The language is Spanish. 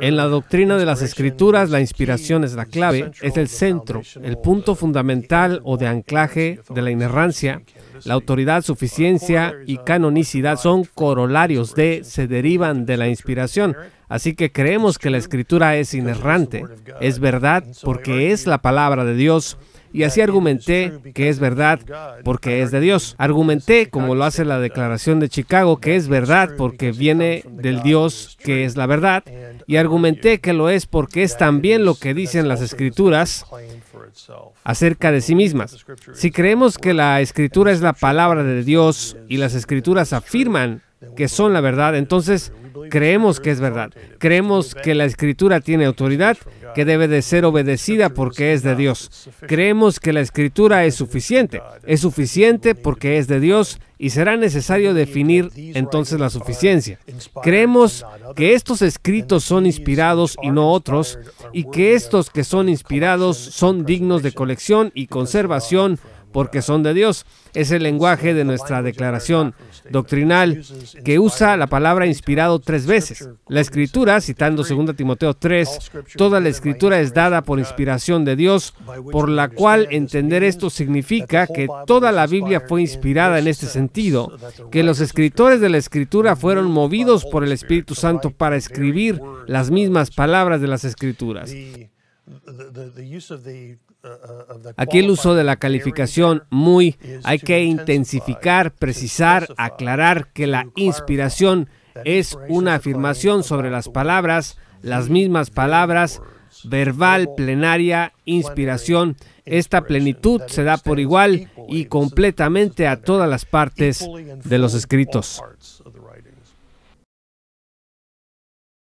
En la doctrina de las escrituras, la inspiración es la clave, es el centro, el punto fundamental o de anclaje de la inerrancia. La autoridad, suficiencia y canonicidad son corolarios de, se derivan de la inspiración. Así que creemos que la escritura es inerrante, es verdad porque es la palabra de Dios. Y así argumenté que es verdad porque es de Dios. Argumenté, como lo hace la declaración de Chicago, que es verdad porque viene del Dios que es la verdad. Y argumenté que lo es porque es también lo que dicen las escrituras acerca de sí mismas. Si creemos que la escritura es la palabra de Dios y las escrituras afirman que son la verdad, entonces creemos que es verdad, creemos que la escritura tiene autoridad, que debe de ser obedecida porque es de Dios. Creemos que la escritura es suficiente, es suficiente porque es de Dios y será necesario definir entonces la suficiencia. Creemos que estos escritos son inspirados y no otros, y que estos que son inspirados son dignos de colección y conservación porque son de Dios. Es el lenguaje de nuestra declaración doctrinal que usa la palabra inspirado tres veces. La escritura, citando 2 Timoteo 3, toda la escritura es dada por inspiración de Dios, por la cual entender esto significa que toda la Biblia fue inspirada en este sentido, que los escritores de la escritura fueron movidos por el Espíritu Santo para escribir las mismas palabras de las escrituras. Uh, uh, Aquí el uso de la calificación muy hay que intensificar, precisar, aclarar que la inspiración es una afirmación sobre las palabras, las mismas palabras, verbal, plenaria, inspiración. Esta plenitud se da por igual y completamente a todas las partes de los escritos.